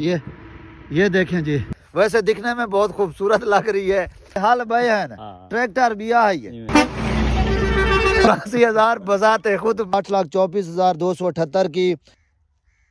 ये ये देखें जी वैसे दिखने में बहुत खूबसूरत लग रही है हाल बहन हाँ। ट्रैक्टर बिया है ये अस्सी हजार बजाते खुद आठ लाख चौबीस हजार दो सौ अठहत्तर की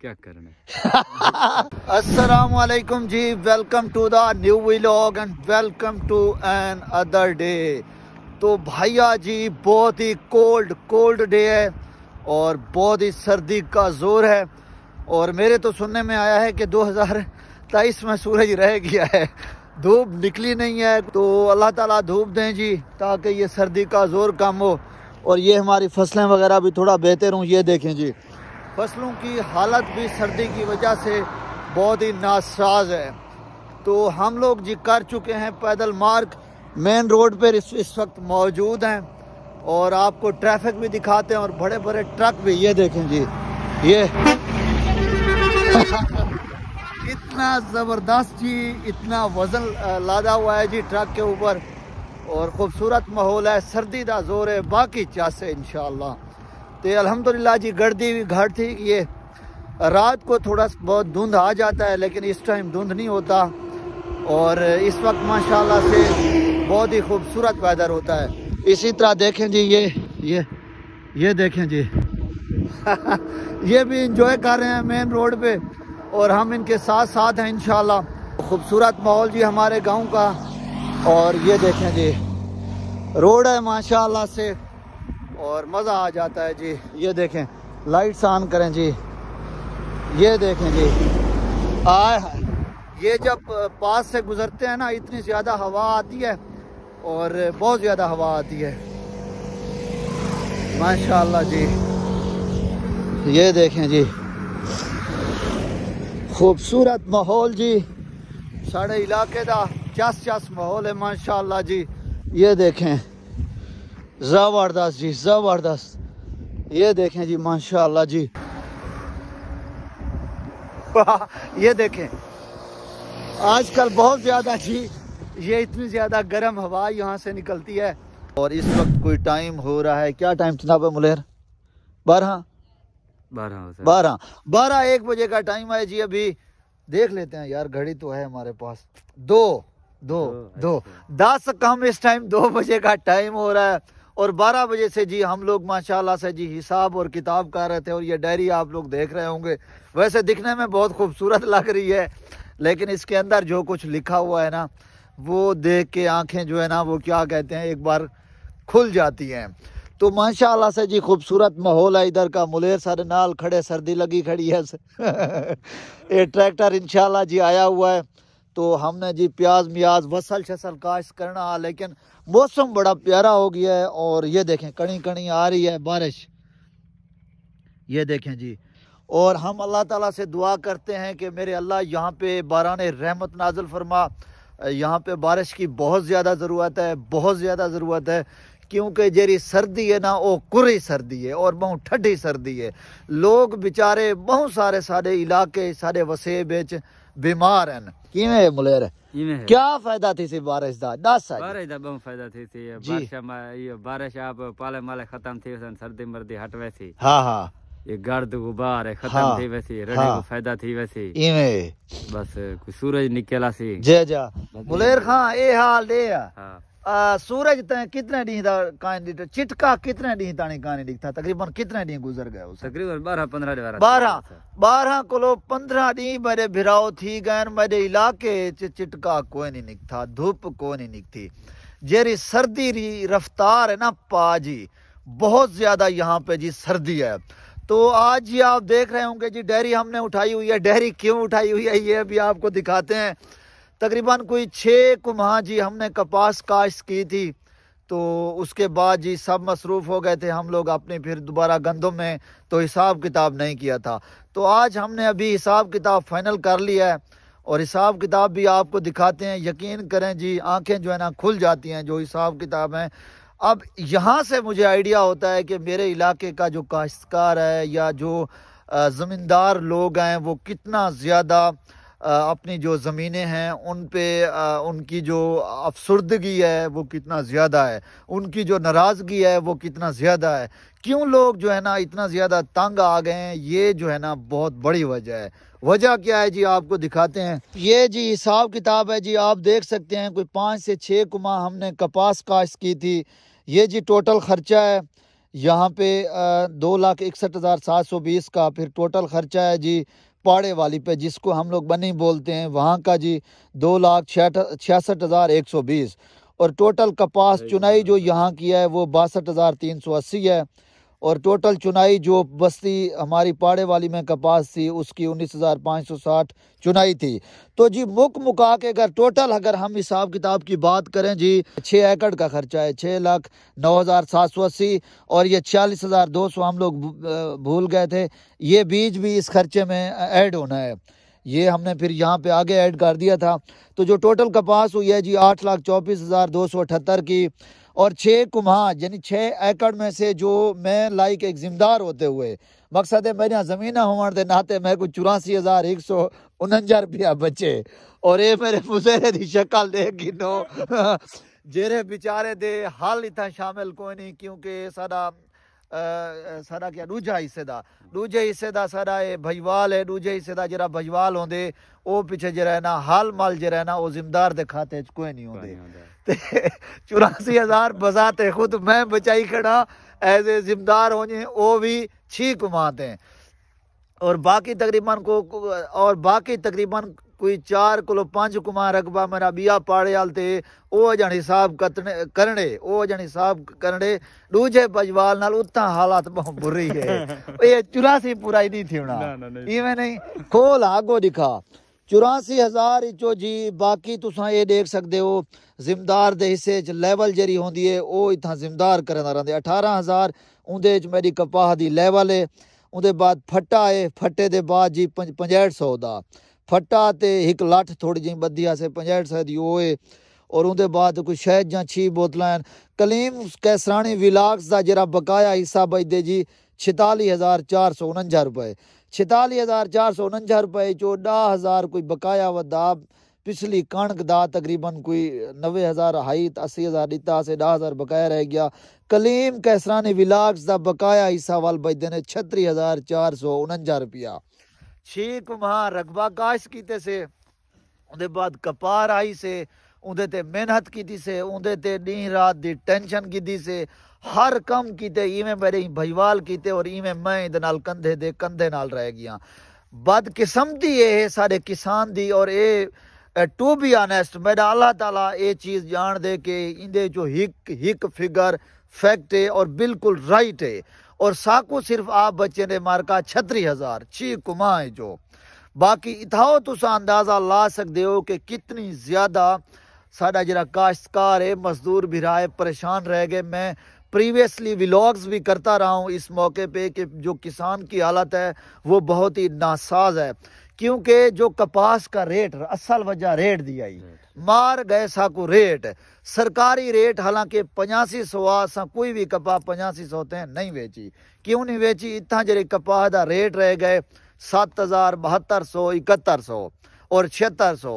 क्या करना अस्सलाम जी welcome to the new vlog and welcome to another day तो भैया जी बहुत ही कोल्ड कोल्ड डे है और बहुत ही सर्दी का जोर है और मेरे तो सुनने में आया है कि दो हज़ार तेईस में सूरज रह गया है धूप निकली नहीं है तो अल्लाह ताला धूप दें जी ताकि ये सर्दी का ज़ोर कम हो और ये हमारी फसलें वगैरह भी थोड़ा बेहतर हों ये देखें जी फसलों की हालत भी सर्दी की वजह से बहुत ही नासाज है तो हम लोग जी कर चुके हैं पैदल मार्ग मेन रोड पर इस, इस वक्त मौजूद हैं और आपको ट्रैफिक भी दिखाते हैं और बड़े बड़े ट्रक भी ये देखें जी ये इतना ज़बरदस्त जी इतना वज़न लादा हुआ है जी ट्रक के ऊपर और ख़ूबसूरत माहौल है सर्दी का जोर है बाकी चास है इन तो अलहमदिल्ला जी गर्दी भी घट थी ये रात को थोड़ा बहुत धुंध आ जाता है लेकिन इस टाइम धुंध नहीं होता और इस वक्त माशाल्लाह से बहुत ही खूबसूरत वेदर होता है इसी तरह देखें जी ये ये ये देखें जी ये भी इंजॉय कर रहे हैं मेन रोड पे और हम इनके साथ साथ हैं इन खूबसूरत माहौल जी हमारे गांव का और ये देखें जी रोड है माशाल्लाह से और मज़ा आ जाता है जी ये देखें लाइट्स ऑन करें जी ये देखें जी आए ये जब पास से गुजरते हैं ना इतनी ज़्यादा हवा आती है और बहुत ज़्यादा हवा आती है माशाल्लाह जी ये देखें जी खूबसूरत माहौल जी साढ़े इलाके का चस चस माहौल है माशाल्लाह जी ये देखें ज़बरदस्त जी ज़बरदस्त ये देखें जी माशाल्लाह जी ये देखें आजकल बहुत ज़्यादा जी ये इतनी ज़्यादा गर्म हवा यहाँ से निकलती है और इस वक्त कोई टाइम हो रहा है क्या टाइम है मुलेर बारह बारह बारह एक बजे का टाइम है जी अभी देख लेते हैं यार घड़ी तो है हमारे पास दो दो दो अच्छा। दस कम इस टाइम दो बजे का टाइम हो रहा है और बारह बजे से जी हम लोग माशाल्लाह से जी हिसाब और किताब कर रहे थे और ये डायरी आप लोग देख रहे होंगे वैसे दिखने में बहुत खूबसूरत लग रही है लेकिन इसके अंदर जो कुछ लिखा हुआ है ना वो देख के आंखें जो है ना वो क्या कहते हैं एक बार खुल जाती हैं तो माशाल्लाह से जी खूबसूरत माहौल है इधर का मुलेर सर नाल खड़े सर्दी लगी खड़ी है ये ट्रैक्टर इंशाल्लाह जी आया हुआ है तो हमने जी प्याज म्याज वसल शसल काश करना लेकिन मौसम बड़ा प्यारा हो गया है और ये देखें कणी कणी आ रही है बारिश ये देखें जी और हम अल्लाह ताला से दुआ करते हैं कि मेरे अल्लाह यहाँ पे बारान रहमत नाजुल फरमा यहाँ पे बारिश की बहुत ज़्यादा ज़रूरत है बहुत ज़्यादा ज़रूरत है क्योंकि जेरी सर्दी है ना वो कुरी सर्दी है और बहुत ठंडी सर्दी है लोग बेचारे बहुत सारे सारे इलाके सारे वसे बेच बीमार हैं किवें मुलेर क्या फायदा थी सी बारिश दस बारिश बहुत फायदा थी सी बारिश ये बारिश आप पाले माले खत्म थी सन सर्दी मर्दी थी हाँ, हाँ। ये गर्द गुबार है खत्म हाँ। थी रड़े को फायदा थी बस सूरज निकला सी जे जा मुलेर खान ये हाल दे आ, सूरज कितने डी कान ॾिठो चिटका कितने ॾींहं ताणी कान ॾिठा तकरीबन कितने ॾींहं गुज़र गए तकरीबन ॿारहं पंद्रहं ॾींहं ॿारहं ॿारहं कोलो पंद्रहं मेरे बिराओ थी गया मेरे इलाके च चिटका कोन निकिता धूप कोई कोन निकिती जेरी सर्दी री रफ़्तार है ना पा जी बहुत ज़्यादा यहाँ पे जी सर्दी है तो आज ये आप देख रहे होंगे जी डेयरी हमने उठाई हुई है डेयरी क्यों उठाई हुई है ये भी आपको दिखाते हैं तकरीबन कोई छः कुम्हा जी हमने कपास काश्त की थी तो उसके बाद जी सब मसरूफ़ हो गए थे हम लोग अपने फिर दोबारा गंदों में तो हिसाब किताब नहीं किया था तो आज हमने अभी हिसाब किताब फाइनल कर लिया है और हिसाब किताब भी आपको दिखाते हैं यकीन करें जी आंखें जो है ना खुल जाती हैं जो हिसाब किताब हैं अब यहाँ से मुझे आइडिया होता है कि मेरे इलाके का जो काश्तकार है या जो ज़मींदार लोग हैं वो कितना ज़्यादा अपनी जो ज़मीनें हैं उन पे उनकी जो अफसरदगी है वो कितना ज़्यादा है उनकी जो नाराज़गी है वो कितना ज़्यादा है क्यों लोग जो है ना इतना ज़्यादा तंग आ गए हैं ये जो है ना बहुत बड़ी वजह है वजह क्या है जी आपको दिखाते हैं ये जी हिसाब किताब है जी आप देख सकते हैं कोई पाँच से छः कुमा हमने कपास काश्त की थी ये जी टोटल ख़र्चा है यहाँ पे दो लाख इकसठ हज़ार सात सौ बीस का फिर टोटल ख़र्चा है जी पहाड़े वाली पे जिसको हम लोग बनी बोलते हैं वहाँ का जी दो लाख छियासठ हज़ार एक सौ बीस और टोटल कपास चुनाई जो यहाँ की है वो बासठ हज़ार तीन सौ अस्सी है और टोटल चुनाई जो बस्ती हमारी पाड़े वाली में कपास थी उसकी उन्नीस हज़ार पाँच सौ साठ चुनाई थी तो जी मुक मुका के अगर टोटल अगर हम हिसाब किताब की बात करें जी छः एकड़ का खर्चा है छः लाख नौ हज़ार सात सौ अस्सी और ये छियालीस हज़ार दो सौ हम लोग भूल गए थे ये बीज भी इस खर्चे में ऐड होना है ये हमने फिर यहाँ पे आगे ऐड कर दिया था तो जो टोटल कपास हुई है जी आठ लाख चौबीस हज़ार दो सौ अठहत्तर की और छः कुम्हार यानी छः एकड़ में से जो मैं लाइक एक जिम्मेदार होते हुए मकसद है मेरे यहाँ ज़मीन होने के नाते मेरे को चौरासी हज़ार एक सौ उनंजा रुपया बचे और ये मेरे मुजहरे की शक्ल दे कि नो जेरे बेचारे दे हाल इतना शामिल कोई नहीं क्योंकि सारा सारा क्या दूजा हिस्से का दूजे हिस्से का सारा ये भजवाल है दूजे हिस्से का जरा भजवाल होंगे वह पिछले जरा हाल माल जरा जिम्मेदार के खाते कोई नहीं होते चौरासी हज़ार बसाते खुद मैं बचाई खड़ा एज ए जिम्मेदार हो जाए वो भी छी कमाते और बाकी तकरीबन को और बाकी तकरीबन कोई चार किलो पांच कुमार रकबा मेरा बिया पाड़े थे वो जन हिसाब कतने करने वो जन हिसाब करने दूजे बजवाल नाल उतना हालात बहुत बुरी है ये चुरासी पूरा ही नहीं थी ना इवें नहीं खोल आगो दिखा 84000 ਵਿੱਚੋਂ ਜੀ ਬਾਕੀ ਤੁਸੀਂ ਇਹ ਦੇਖ ਸਕਦੇ ਹੋ ਜ਼ਿੰਮੇਦਾਰ ਦੇ ਹਿੱਸੇ 'ਚ ਲੈਵਲ ਜਰੀ ਹੁੰਦੀ ਹੈ ਉਹ ਇਥਾਂ ਜ਼ਿੰਮੇਦਾਰ ਕਰਨਾ ਰਹਿੰਦੇ 18000 ਉਹਦੇ 'ਚ ਮੇਰੀ ਕਪਾਹ ਦੀ ਲੈਵਲ ਹੈ ਉਹਦੇ ਬਾਅਦ ਫੱਟਾ ਹੈ ਫੱਟੇ ਦੇ ਬਾਅਦ ਜੀ 6500 ਦਾ ਫੱਟਾ ਤੇ ਇੱਕ ਲੱਠ ਥੋੜੀ ਜਿਹੀ ਬੱਦੀ ਸੇ 6500 ਦੀ ਉਹ ਔਰ ਉਹਦੇ ਬਾਅਦ ਕੋਈ ਸ਼ਾਇਦ ਜਾਂ 6 ਬੋਤਲਾਂ ਕਲੀਮ ਕੈਸਰਾਣੀ ਵਿਲਾਗਸ ਦਾ ਜਿਹੜਾ ਬਕਾਇਆ ਹਿੱਸਾ ਬਚਦੇ ਜੀ 46449 ਰੁਪਏ छताली हज़ार चार सौ उन्जा रुपए दह हज़ार कोई बकाया वा पिछली कणक दा तकरीबन कोई नवे हज़ार हाई अस्सी हज़ार दिता से दह हज़ार बकाया रह गया कलीम कैसरानी विलाक्स का बकाया हिस्सा वाल बजते ने छत्ती हज़ार चार सौ उन्जा रुपया छे कुमार रकबा काश किते से बाद कपार आई से ਉਹਦੇ ਤੇ ਮਿਹਨਤ ਕੀਤੀ ਸੇ ਉਹਦੇ ਤੇ ਦਿਨ ਰਾਤ ਦੀ ਟੈਨਸ਼ਨ ਕੀਤੀ ਸੇ ਹਰ ਕੰਮ ਕੀਤੇ ਇਵੇਂ ਮੇਰੇ ਭਈਵਾਲ ਕੀਤੇ ਔਰ ਇਵੇਂ ਮੈਂ ਇਹਦੇ ਨਾਲ कंधे दे कंधे नाल रह गया बदकिस्मती है ਸਾਡੇ किसान दी और ये टू बी ऑनेस्ट मेरा अल्लाह ताला ये चीज़ जान दे के इंदे जो हिक हिक फिगर फैक्ट है और बिल्कुल राइट है और साकू सिर्फ आप बच्चे ने मारका छतरी हज़ार छी कुमाएँ जो बाकी इथाओ तुस अंदाज़ा ला सकते हो कि कितनी ज़्यादा साडा जरा ਕਾਸ਼ਤਕਾਰ है मजदूर ਭਰਾ है परेशान रह गए मैं प्रीवियसली विलॉग्स भी करता रहा हूँ इस मौके पे कि जो किसान की हालत है वो बहुत ही नासाज है क्योंकि जो कपास का रेट असल वजह रेट दिया ही मार गए साकू रेट सरकारी रेट हालांकि पचासी सौ आसा कोई भी कपाह पचासी सौ ते नहीं बेची क्यों नहीं बेची इतना जे कपाह का रेट रह गए सत्त हज़ार बहत्तर सौ इकहत्तर सौ और छिहत्तर सौ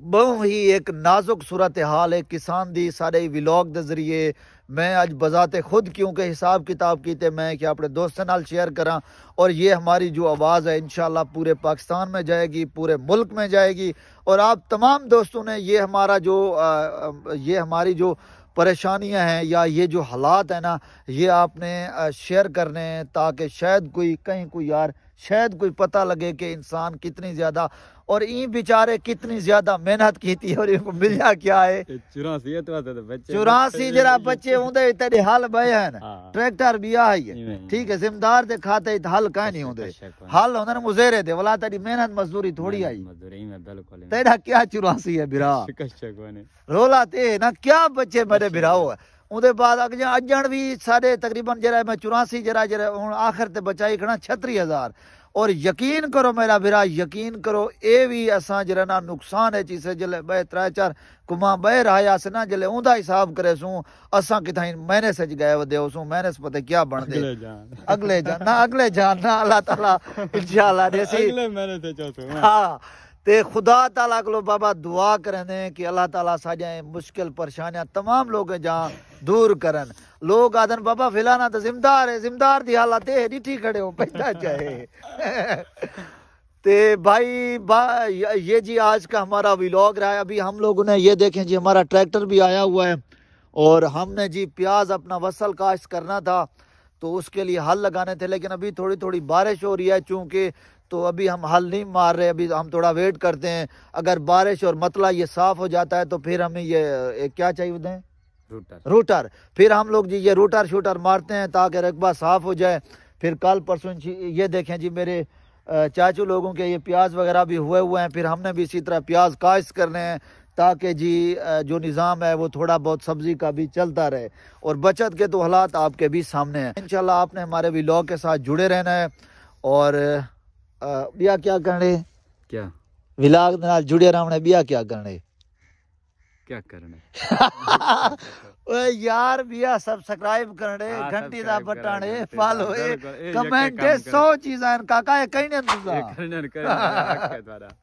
बहु ही एक नाजुक सूरत हाल है किसान दी सारे विलॉग के जरिए मैं आज बजाते खुद क्योंकि हिसाब किताब की थे मैं कि अपने दोस्तों नाल शेयर करा और ये हमारी जो आवाज़ है इन पूरे पाकिस्तान में जाएगी पूरे मुल्क में जाएगी और आप तमाम दोस्तों ने ये हमारा जो आ, ये हमारी जो परेशानियां हैं या ये जो हालात हैं ना ये आपने शेयर करने हैं ताकि शायद कोई कहीं कोई यार शायद कुछ पता लगे कि इंसान कितनी ज़्यादा और ई बेचारे कितनी ज्यादा मेहनत की थी और इनको मिल जा क्या है चौरासी तो चौरासी जरा बच्चे होंगे तेरे हल बए हैं हाँ। ट्रैक्टर भी आ है ठीक है जिम्मेदार दे खाते हल कहीं नहीं अच्छा, होंगे अच्छा, अच्छा। हल होने मुजेरे दे वाला तेरी मेहनत मजदूरी थोड़ी आई तेरा क्या चौरासी है बिरा रोला ते ना क्या बच्चे मेरे बिराओ है ਉਹਦੇ ਬਾਅਦ ਅਗਜਾਂ ਅਜਣ ਵੀ ਸਾਡੇ ਤਕਰੀਬਨ ਜਿਹੜਾ ਮੈਂ 84 ਜਿਹੜਾ ਜਿਹੜਾ ਹੁਣ ਆਖਰ ਤੇ ਬਚਾਈ ਖਣਾ 36000 और यकीन करो मेरा भरा यकीन करो ये भी असां जरा ना नुकसान है चीज़ जल्द बे त्रै चार घुमा बह रहायास ना जल्द उनका हिसाब करे सूं असां किथां महीने गए वधे सूं पता क्या बन दे अगले जान ना अगले जान ना अल्लाह ताला इंशाल्लाह देसी अगले ते खुदा तला को बाबा दुआ करें कि अल्लाह तला साजाएं मुश्किल परेशानियां तमाम लोग जहाँ दूर करन लोग आदन बाबा फिलाना तो जिमदार है जिमदार की हालत है डिठी खड़े हो पैदा चाहे ते भाई बा ये जी आज का हमारा व्लॉग रहा है अभी हम लोगों ने ये देखें जी हमारा ट्रैक्टर भी आया हुआ है और हमने जी प्याज अपना वसल काश्त करना था तो उसके लिए हल लगाने थे लेकिन अभी थोड़ी थोड़ी बारिश हो रही है चूँकि तो अभी हम हल नहीं मार रहे अभी हम थोड़ा वेट करते हैं अगर बारिश और मतला ये साफ़ हो जाता है तो फिर हमें ये क्या चाहिए बताएँ रूटर रूटर फिर हम लोग जी ये रूटर शूटर मारते हैं ताकि रकबा साफ़ हो जाए फिर कल परसों ये देखें जी मेरे चाचू लोगों के ये प्याज वगैरह भी हुए हुए हैं फिर हमने भी इसी तरह प्याज काश करने हैं ताकि जी जो निज़ाम है वो थोड़ा बहुत सब्ज़ी का भी चलता रहे और बचत के तो हालात आपके भी सामने हैं इन आपने हमारे व्लॉग के साथ जुड़े रहना है और ਬਿਆ ਕੀ ਕਰਨੇ ਕੀ ਵਿਲਾਗ ਦੇ ਨਾਲ ਜੁੜੇ ਰਹਿਣਾ ਬਿਆ ਕੀ ਕਰਨੇ ਕੀ ਕਰਨੇ ਓਏ ਯਾਰ ਬਿਆ ਸਬਸਕ੍ਰਾਈਬ ਕਰਨੇ ਘੰਟੀ ਦਾ ਬਟਨ ਏ ਫਾਲੋ ਏ ਕਮੈਂਟ ਏ 100 ਚੀਜ਼ਾਂ ਕਾਕਾ ਇਹ ਕਹਿਣੇ ਦੂਗਾ ਇਹ ਕਰਨੇ ਕਰਨੇ ਆਖੇ ਤੁਹਾਡਾ